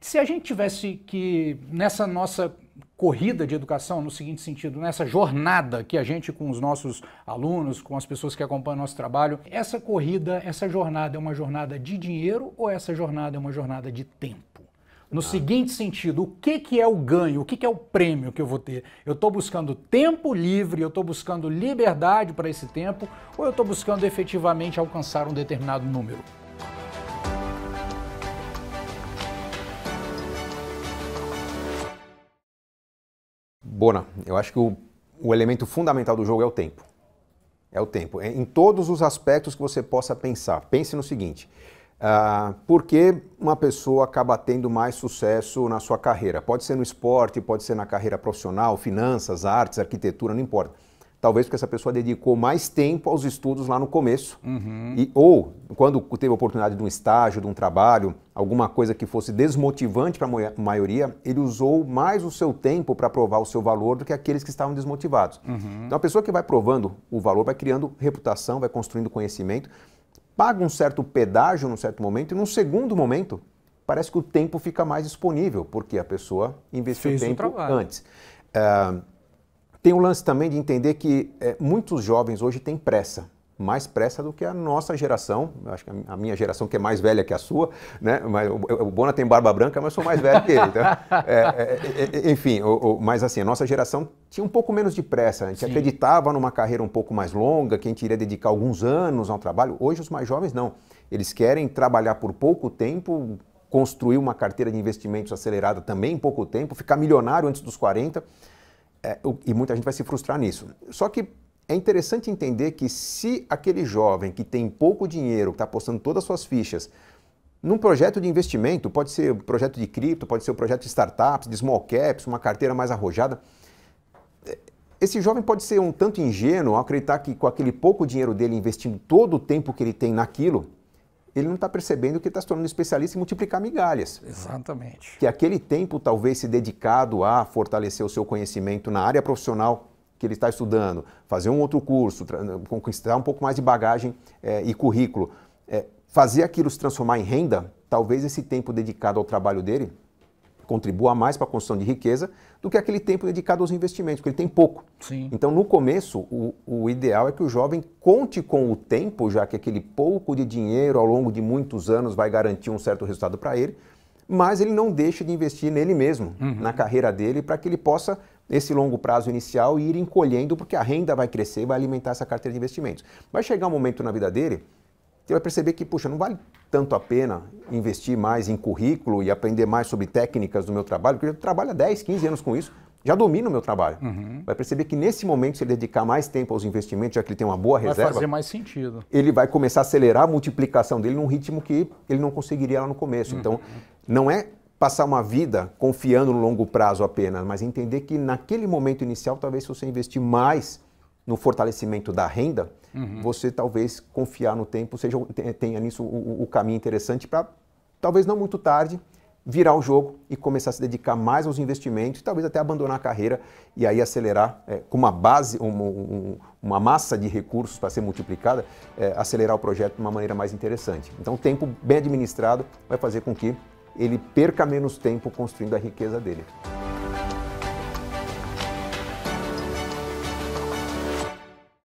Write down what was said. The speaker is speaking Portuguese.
Se a gente tivesse que, nessa nossa corrida de educação, no seguinte sentido, nessa jornada que a gente, com os nossos alunos, com as pessoas que acompanham nosso trabalho, essa corrida, essa jornada é uma jornada de dinheiro ou essa jornada é uma jornada de tempo? No ah. seguinte sentido, o que, que é o ganho, o que, que é o prêmio que eu vou ter? Eu estou buscando tempo livre, eu estou buscando liberdade para esse tempo, ou eu estou buscando efetivamente alcançar um determinado número? Bona, eu acho que o, o elemento fundamental do jogo é o tempo. É o tempo. É em todos os aspectos que você possa pensar. Pense no seguinte: uh, por que uma pessoa acaba tendo mais sucesso na sua carreira? Pode ser no esporte, pode ser na carreira profissional, finanças, artes, arquitetura, não importa talvez porque essa pessoa dedicou mais tempo aos estudos lá no começo, uhum. e, ou quando teve a oportunidade de um estágio, de um trabalho, alguma coisa que fosse desmotivante para a maioria, ele usou mais o seu tempo para provar o seu valor do que aqueles que estavam desmotivados. Uhum. Então, a pessoa que vai provando o valor vai criando reputação, vai construindo conhecimento, paga um certo pedágio num certo momento, e num segundo momento, parece que o tempo fica mais disponível, porque a pessoa investiu Fez tempo o antes. Uh, tem o lance também de entender que é, muitos jovens hoje têm pressa, mais pressa do que a nossa geração, acho que a minha geração que é mais velha que a sua, né? Mas o Bona tem barba branca, mas sou mais velho que ele. Então, é é, é, é, é, enfim, o, o, mas assim, a nossa geração tinha um pouco menos de pressa. A gente Sim. acreditava numa carreira um pouco mais longa, que a gente iria dedicar alguns anos ao trabalho. Hoje os mais jovens não. Eles querem trabalhar por pouco tempo, construir uma carteira de investimentos acelerada também em pouco tempo, ficar milionário antes dos 40. É, e muita gente vai se frustrar nisso. Só que é interessante entender que se aquele jovem que tem pouco dinheiro, que está apostando todas as suas fichas, num projeto de investimento, pode ser um projeto de cripto, pode ser um projeto de startups, de small caps, uma carteira mais arrojada, é, esse jovem pode ser um tanto ingênuo ao acreditar que com aquele pouco dinheiro dele investindo todo o tempo que ele tem naquilo, ele não está percebendo que está se tornando especialista em multiplicar migalhas. Exatamente. Que aquele tempo, talvez, se dedicado a fortalecer o seu conhecimento na área profissional que ele está estudando, fazer um outro curso, conquistar um pouco mais de bagagem é, e currículo, é, fazer aquilo se transformar em renda, talvez esse tempo dedicado ao trabalho dele contribua mais para a construção de riqueza do que aquele tempo dedicado aos investimentos, porque ele tem pouco. Sim. Então, no começo, o, o ideal é que o jovem conte com o tempo, já que aquele pouco de dinheiro ao longo de muitos anos vai garantir um certo resultado para ele, mas ele não deixa de investir nele mesmo, uhum. na carreira dele, para que ele possa, esse longo prazo inicial, ir encolhendo, porque a renda vai crescer e vai alimentar essa carteira de investimentos. Vai chegar um momento na vida dele você vai perceber que, puxa, não vale tanto a pena investir mais em currículo e aprender mais sobre técnicas do meu trabalho, porque eu trabalho há 10, 15 anos com isso, já domino o meu trabalho. Uhum. Vai perceber que nesse momento, se ele dedicar mais tempo aos investimentos, já que ele tem uma boa vai reserva... Vai fazer mais sentido. Ele vai começar a acelerar a multiplicação dele num ritmo que ele não conseguiria lá no começo. Então, uhum. Então, não é passar uma vida confiando no longo prazo apenas, mas entender que naquele momento inicial, talvez se você investir mais no fortalecimento da renda, uhum. você talvez confiar no tempo seja tenha nisso o, o caminho interessante para talvez não muito tarde virar o jogo e começar a se dedicar mais aos investimentos, talvez até abandonar a carreira e aí acelerar é, com uma base, uma, uma massa de recursos para ser multiplicada, é, acelerar o projeto de uma maneira mais interessante. Então, o tempo bem administrado vai fazer com que ele perca menos tempo construindo a riqueza dele.